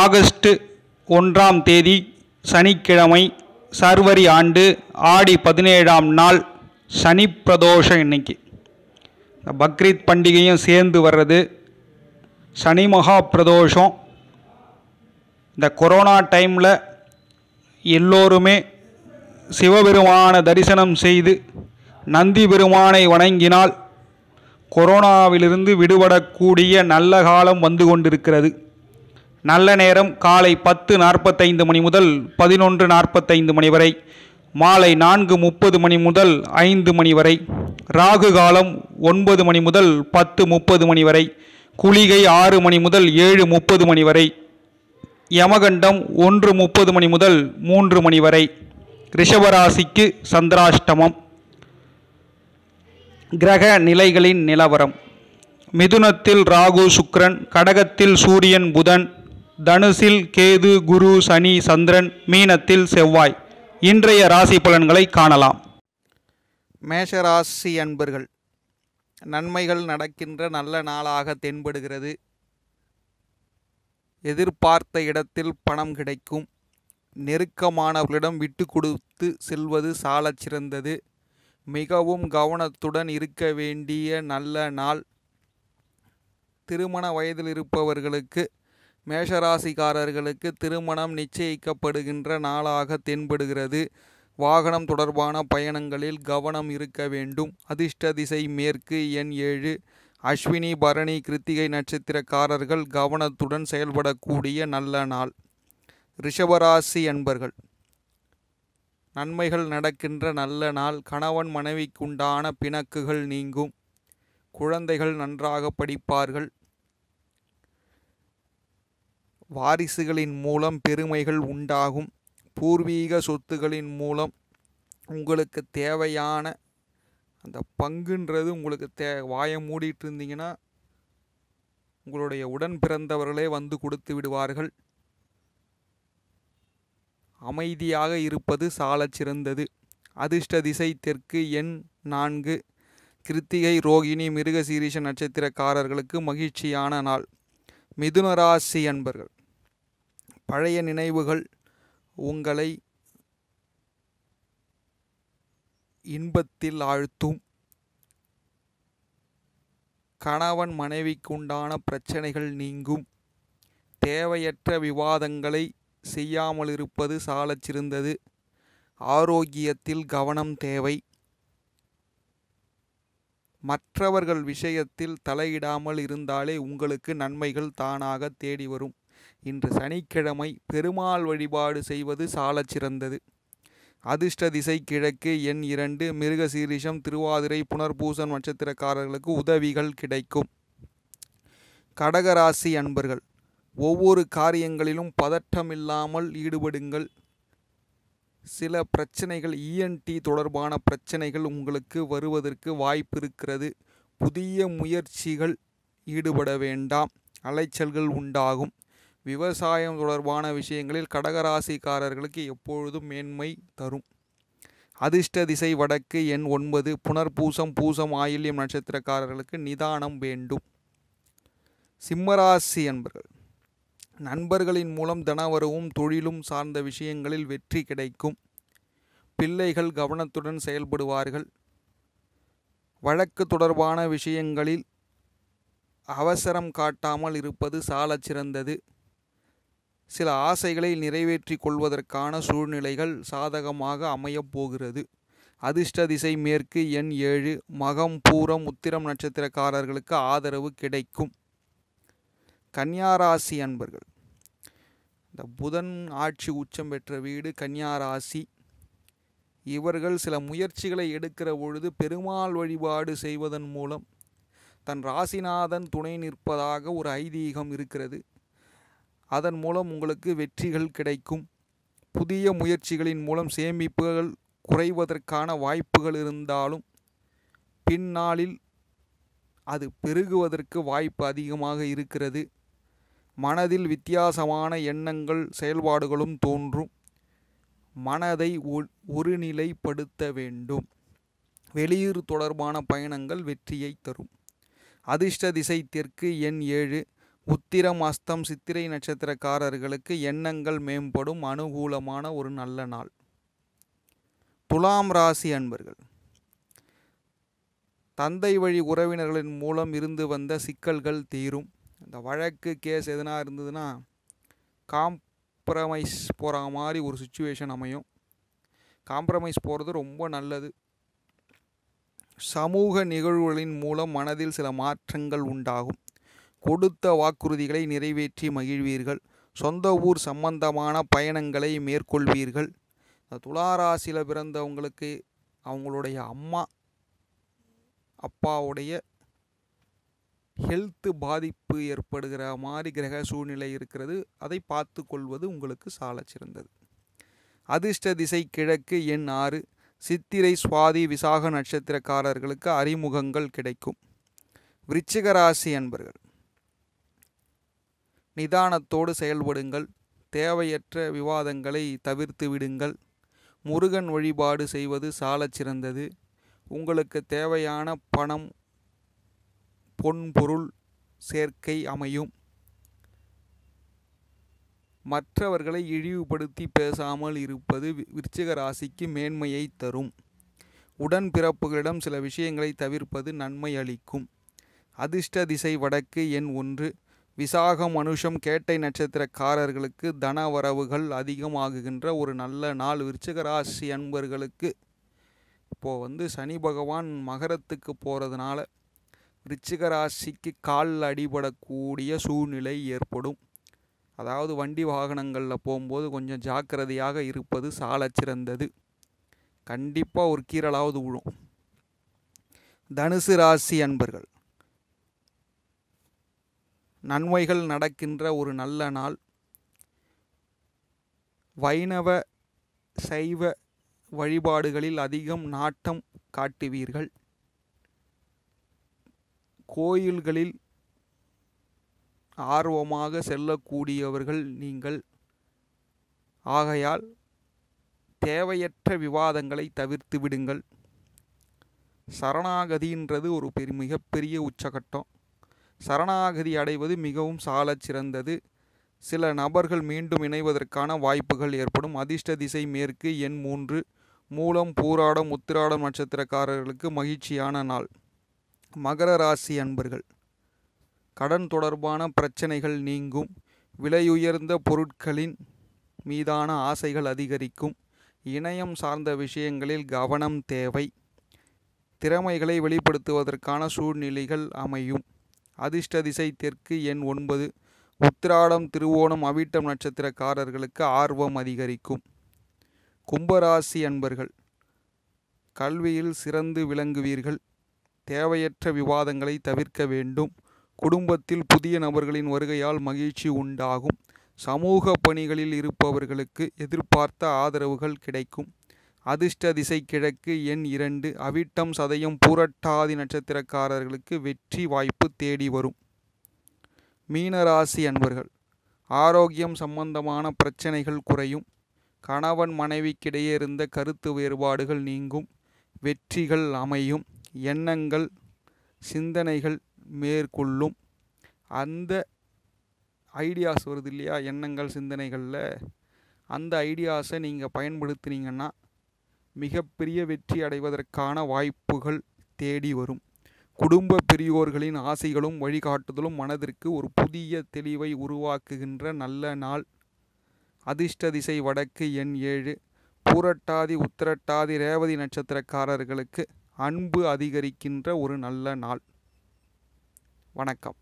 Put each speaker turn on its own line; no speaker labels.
August ஒன்றாம் தேதி சனிக்கிழமை சர்வரி ஆண்டு ஆடி பதினேழாம் நாள் சனி பிரதோஷம் இன்னைக்கு இந்த பக்ரீத் பண்டிகையும் சேர்ந்து வர்றது சனி மகா பிரதோஷம் இந்த கொரோனா டைமில் எல்லோருமே சிவபெருமான தரிசனம் செய்து நந்தி பெருமானை வணங்கினால் கொரோனாவிலிருந்து விடுபடக்கூடிய நல்ல காலம் வந்து கொண்டிருக்கிறது நல்ல நேரம் காலை பத்து நாற்பத்தைந்து மணி முதல் பதினொன்று நாற்பத்தைந்து மணி வரை மாலை நான்கு முப்பது மணி முதல் ஐந்து மணி வரை ராகு காலம் ஒன்பது மணி முதல் பத்து முப்பது மணி வரை குளிகை ஆறு மணி முதல் ஏழு முப்பது மணி வரை யமகண்டம் ஒன்று முப்பது மணி முதல் மூன்று மணி வரை ரிஷபராசிக்கு சந்திராஷ்டமம் கிரக நிலைகளின் நிலவரம் மிதுனத்தில் ராகு சுக்ரன் கடகத்தில் சூரியன் புதன் தனுசில் கேது குரு சனி சந்திரன் மீனத்தில் செவ்வாய் இன்றைய ராசி பலன்களை காணலாம் மேஷராசி அன்பர்கள் நன்மைகள் நடக்கின்ற நல்ல நாளாக தென்படுகிறது எதிர்பார்த்த இடத்தில் பணம் கிடைக்கும் நெருக்கமானவர்களிடம் விட்டு கொடுத்து செல்வது சாலச் சிறந்தது மிகவும் கவனத்துடன் இருக்க வேண்டிய நல்ல நாள் திருமண வயதில் இருப்பவர்களுக்கு மேஷராசிக்காரர்களுக்கு திருமணம் நிச்சயிக்கப்படுகின்ற நாளாக தென்படுகிறது வாகனம் தொடர்பான பயணங்களில் கவனம் இருக்க வேண்டும் அதிர்ஷ்ட திசை மேற்கு எண் ஏழு அஸ்வினி பரணி கிருத்திகை நட்சத்திரக்காரர்கள் கவனத்துடன் செயல்படக்கூடிய நல்ல நாள் ரிஷபராசி அன்பர்கள் நன்மைகள் நடக்கின்ற நல்ல நாள் கணவன் மனைவிக்குண்டான பிணக்குகள் நீங்கும் குழந்தைகள் நன்றாக படிப்பார்கள் வாரிசுகளின் மூலம் பெருமைகள் உண்டாகும் பூர்வீக சொத்துகளின் மூலம் உங்களுக்கு தேவையான அந்த பங்குன்றது உங்களுக்கு தே வாயம் மூடிட்டு இருந்தீங்கன்னா உங்களுடைய உடன் பிறந்தவர்களே வந்து கொடுத்து விடுவார்கள் அமைதியாக இருப்பது சாலச்சிறந்தது சிறந்தது அதிர்ஷ்ட திசை தெற்கு எண் நான்கு கிருத்திகை ரோகிணி மிருகசீரிஷ நட்சத்திரக்காரர்களுக்கு மகிழ்ச்சியான நாள் மிதுனராசி அன்பர்கள் பழைய நினைவுகள் உங்களை இன்பத்தில் ஆழ்த்தும் கணவன் மனைவிக்குண்டான பிரச்சனைகள் நீங்கும் தேவையற்ற விவாதங்களை செய்யாமல் இருப்பது சாலச்சிறந்தது ஆரோக்கியத்தில் கவனம் தேவை மற்றவர்கள் விஷயத்தில் தலையிடாமல் இருந்தாலே உங்களுக்கு நன்மைகள் தானாக தேடி வரும் இன்று சனிக்கிழமை பெருமாள் வழிபாடு செய்வது சாலச் சிறந்தது அதிர்ஷ்ட திசை கிழக்கு எண் இரண்டு மிருகசீரிஷம் திருவாதிரை புனர்பூசன் நட்சத்திரக்காரர்களுக்கு உதவிகள் கிடைக்கும் கடகராசி அன்பர்கள் ஒவ்வொரு காரியங்களிலும் பதட்டமில்லாமல் ஈடுபடுங்கள் சில பிரச்சனைகள் இஎன்டி e தொடர்பான பிரச்சனைகள் உங்களுக்கு வருவதற்கு வாய்ப்பு இருக்கிறது புதிய முயற்சிகள் ஈடுபட வேண்டாம் அலைச்சல்கள் உண்டாகும் விவசாயம் தொடர்பான விஷயங்களில் கடகராசிக்காரர்களுக்கு எப்பொழுதும் மேன்மை தரும் அதிர்ஷ்ட திசை வடக்கு எண் ஒன்பது புனர்பூசம் பூசம் ஆயில்யம் நட்சத்திரக்காரர்களுக்கு நிதானம் வேண்டும் சிம்மராசி என்பர்கள் நண்பர்களின் மூலம் தனவரவும் தொழிலும் சார்ந்த விஷயங்களில் வெற்றி கிடைக்கும் பிள்ளைகள் கவனத்துடன் செயல்படுவார்கள் வழக்கு தொடர்பான விஷயங்களில் அவசரம் காட்டாமல் இருப்பது சாலச்சிறந்தது சில ஆசைகளை நிறைவேற்றி கொள்வதற்கான சூழ்நிலைகள் சாதகமாக அமையப் போகிறது அதிர்ஷ்ட திசை மேற்கு எண் ஏழு மகம் பூரம் உத்திரம் நட்சத்திரக்காரர்களுக்கு ஆதரவு கிடைக்கும் கன்னியாராசி அன்பர்கள் இந்த புதன் ஆட்சி உச்சம் பெற்ற வீடு கன்னியாராசி இவர்கள் சில முயற்சிகளை எடுக்கிற பொழுது பெருமாள் வழிபாடு செய்வதன் மூலம் தன் ராசிநாதன் துணை நிற்பதாக ஒரு ஐதீகம் இருக்கிறது அதன் மூலம் உங்களுக்கு வெற்றிகள் கிடைக்கும் புதிய முயற்சிகளின் மூலம் சேமிப்புகள் குறைவதற்கான வாய்ப்புகள் இருந்தாலும் பின்னாளில் அது பெருகுவதற்கு வாய்ப்பு அதிகமாக இருக்கிறது மனதில் வித்தியாசமான எண்ணங்கள் செயல்பாடுகளும் தோன்றும் மனதை ஒருநிலைப்படுத்த வேண்டும் வெளியூர் தொடர்பான பயணங்கள் வெற்றியை தரும் அதிர்ஷ்ட திசை தெற்கு எண் ஏழு உத்திரம் அஸ்தம் சித்திரை நட்சத்திரக்காரர்களுக்கு எண்ணங்கள் மேம்படும் அனுகூலமான ஒரு நல்ல நாள் துலாம் ராசி அன்பர்கள் தந்தை வழி உறவினர்களின் மூலம் இருந்து வந்த சிக்கல்கள் தீரும் இந்த வழக்கு கேஸ் எதனா இருந்ததுன்னா காம்ப்ரமைஸ் போகிற மாதிரி ஒரு சுச்சுவேஷன் அமையும் காம்ப்ரமைஸ் போகிறது ரொம்ப நல்லது சமூக நிகழ்வுகளின் மூலம் மனதில் சில மாற்றங்கள் உண்டாகும் கொடுத்த வாக்குறுதிகளை நிறைவேற்றி மகிழ்வீர்கள் சொந்த ஊர் சம்பந்தமான பயணங்களை மேற்கொள்வீர்கள் இந்த துளாராசியில் பிறந்தவங்களுக்கு அவங்களுடைய அம்மா அப்பாவுடைய ஹெல்த்து பாதிப்பு ஏற்படுகிற மாதிரி கிரக சூழ்நிலை இருக்கிறது அதை பார்த்து கொள்வது உங்களுக்கு சால சிறந்தது அதிர்ஷ்ட திசை கிழக்கு எண் ஆறு சித்திரை சுவாதி விசாக நட்சத்திரக்காரர்களுக்கு அறிமுகங்கள் கிடைக்கும் விருச்சிகராசி என்பர்கள் அன்பர்கள் நிதானத்தோடு செயல்படுங்கள் தேவையற்ற விவாதங்களை தவிர்த்து விடுங்கள் முருகன் வழிபாடு செய்வது சாலச் சிறந்தது உங்களுக்கு தேவையான பணம் பொன்பொருள் சேர்க்கை அமையும் மற்றவர்களை இழிவுபடுத்தி பேசாமல் இருப்பது விருச்சிக ராசிக்கு மேன்மையை தரும் உடன்பிறப்புகளிடம் சில விஷயங்களை தவிர்ப்பது நன்மை அளிக்கும் அதிர்ஷ்ட திசை வடக்கு எண் ஒன்று விசாகம் மனுஷம் கேட்டை நட்சத்திரக்காரர்களுக்கு தன வரவுகள் அதிகமாகுகின்ற ஒரு நல்ல நாள் விருச்சிக ராசி அன்பர்களுக்கு இப்போது வந்து சனி பகவான் மகரத்துக்கு போகிறதுனால விருச்சிக ராசிக்கு காலில் அடிபடக்கூடிய சூழ்நிலை ஏற்படும் அதாவது வண்டி வாகனங்களில் போகும்போது கொஞ்சம் ஜாக்கிரதையாக இருப்பது சால சிறந்தது கண்டிப்பாக ஒரு கீரலாவது விழும் தனுசு ராசி அன்பர்கள் நன்மைகள் நடக்கின்ற ஒரு நல்ல நாள் வைணவ சைவ வழிபாடுகளில் அதிகம் நாட்டம் காட்டுவீர்கள் கோயில்களில் ஆர்வமாக செல்லக்கூடியவர்கள் நீங்கள் ஆகையால் தேவையற்ற விவாதங்களை தவிர்த்து விடுங்கள் சரணாகதின்றது ஒரு பெரு மிகப்பெரிய உச்சகட்டம் சரணாகதி அடைவது மிகவும் சாலச் சிறந்தது சில நபர்கள் மீண்டும் இணைவதற்கான வாய்ப்புகள் ஏற்படும் அதிர்ஷ்ட திசை மேற்கு எண் மூன்று மூலம் பூராடம் உத்திராடம் நட்சத்திரக்காரர்களுக்கு மகிழ்ச்சியான நாள் மகர ராசி அன்பர்கள் கடன் தொடர்பான பிரச்சனைகள் நீங்கும் விலையுயர்ந்த பொருட்களின் மீதான ஆசைகள் அதிகரிக்கும் இணையம் சார்ந்த விஷயங்களில் கவனம் தேவை திறமைகளை வெளிப்படுத்துவதற்கான சூழ்நிலைகள் அமையும் அதிர்ஷ்ட திசை தெற்கு எண் ஒன்பது உத்திராடம் திருவோணம் அவிட்டம் நட்சத்திரக்காரர்களுக்கு ஆர்வம் அதிகரிக்கும் கும்பராசி அன்பர்கள் கல்வியில் சிறந்து விளங்குவீர்கள் தேவையற்ற விவாதங்களை தவிர்க்க வேண்டும் குடும்பத்தில் புதிய நபர்களின் வருகையால் மகிழ்ச்சி உண்டாகும் சமூக பணிகளில் இருப்பவர்களுக்கு எதிர்பார்த்த ஆதரவுகள் கிடைக்கும் அதிர்ஷ்ட திசை கிழக்கு எண் இரண்டு அவிட்டம் சதயம் பூரட்டாதி நட்சத்திரக்காரர்களுக்கு வெற்றி வாய்ப்பு தேடி வரும் மீனராசி அன்பர்கள் ஆரோக்கியம் சம்பந்தமான பிரச்சனைகள் குறையும் கணவன் மனைவிக்கிடையே இருந்த கருத்து வேறுபாடுகள் நீங்கும் வெற்றிகள் அமையும் எண்ணங்கள் சிந்தனைகள் மேற்கொள்ளும் அந்த ஐடியாஸ் வருது இல்லையா எண்ணங்கள் சிந்தனைகளில் அந்த ஐடியாஸை நீங்கள் பயன்படுத்தினீங்கன்னா மிகப்பெரிய வெற்றி அடைவதற்கான வாய்ப்புகள் தேடி வரும் குடும்ப பெரியோர்களின் ஆசைகளும் வழிகாட்டுதலும் மனதிற்கு ஒரு புதிய தெளிவை உருவாக்குகின்ற நல்ல நாள் அதிர்ஷ்ட திசை வடக்கு எண் ஏழு பூரட்டாதி உத்திரட்டாதி ரேவதி நட்சத்திரக்காரர்களுக்கு அன்பு அதிகரிக்கின்ற ஒரு நல்ல நாள் வணக்கம்